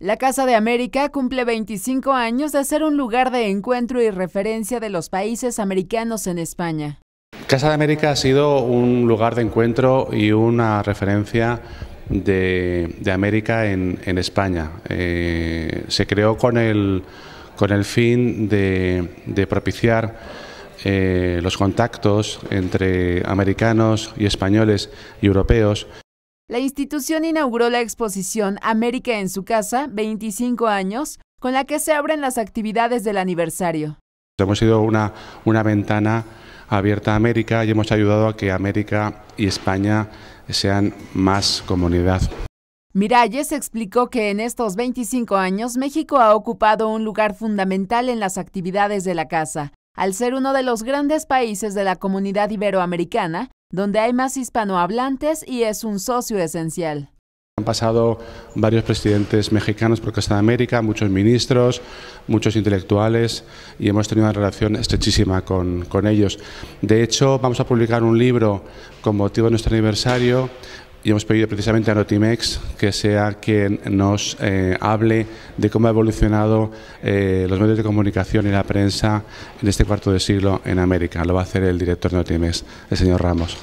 La Casa de América cumple 25 años de ser un lugar de encuentro y referencia de los países americanos en España. Casa de América ha sido un lugar de encuentro y una referencia de, América en, España. Eh, se creó con el, fin de, propiciar eh, los contactos entre americanos y españoles y europeos. La institución inauguró la exposición América en su casa, 25 años, con la que se abren las actividades del aniversario. Hemos sido una, ventana abierta a América y hemos ayudado a que América y España sean más comunidad. Miralles explicó que en estos 25 años México ha ocupado un lugar fundamental en las actividades de la casa, al ser uno de los grandes países de la comunidad iberoamericana donde hay más hispanohablantes y es un socio esencial. Han pasado varios presidentes mexicanos por Costa de América, muchos ministros, muchos intelectuales y hemos tenido una relación estrechísima con, con ellos. De hecho, vamos a publicar un libro con motivo de nuestro aniversario y hemos pedido precisamente a Notimex que sea quien nos eh, hable de cómo ha evolucionado eh, los medios de comunicación y la prensa en este cuarto de siglo en América. Lo va a hacer el director de Notimex, el señor Ramos.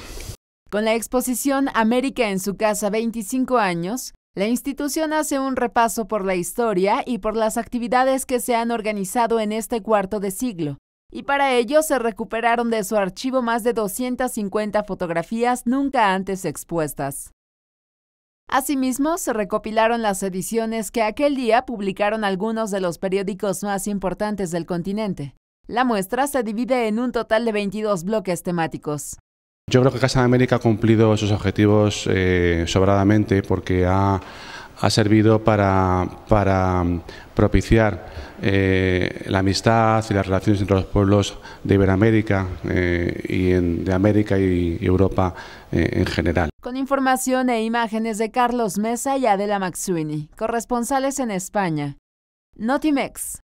Con la exposición América en su casa 25 años, la institución hace un repaso por la historia y por las actividades que se han organizado en este cuarto de siglo, y para ello se recuperaron de su archivo más de 250 fotografías nunca antes expuestas. Asimismo, se recopilaron las ediciones que aquel día publicaron algunos de los periódicos más importantes del continente. La muestra se divide en un total de 22 bloques temáticos. Yo creo que Casa de América ha cumplido sus objetivos eh, sobradamente porque ha ha servido para, mm, propiciar eh, la amistad y las relaciones entre los pueblos de Iberoamérica eh, y de América y Europa eh, en general. Con información e imágenes de Carlos Mesa y Adela Maxuini, corresponsales en España. Notimex.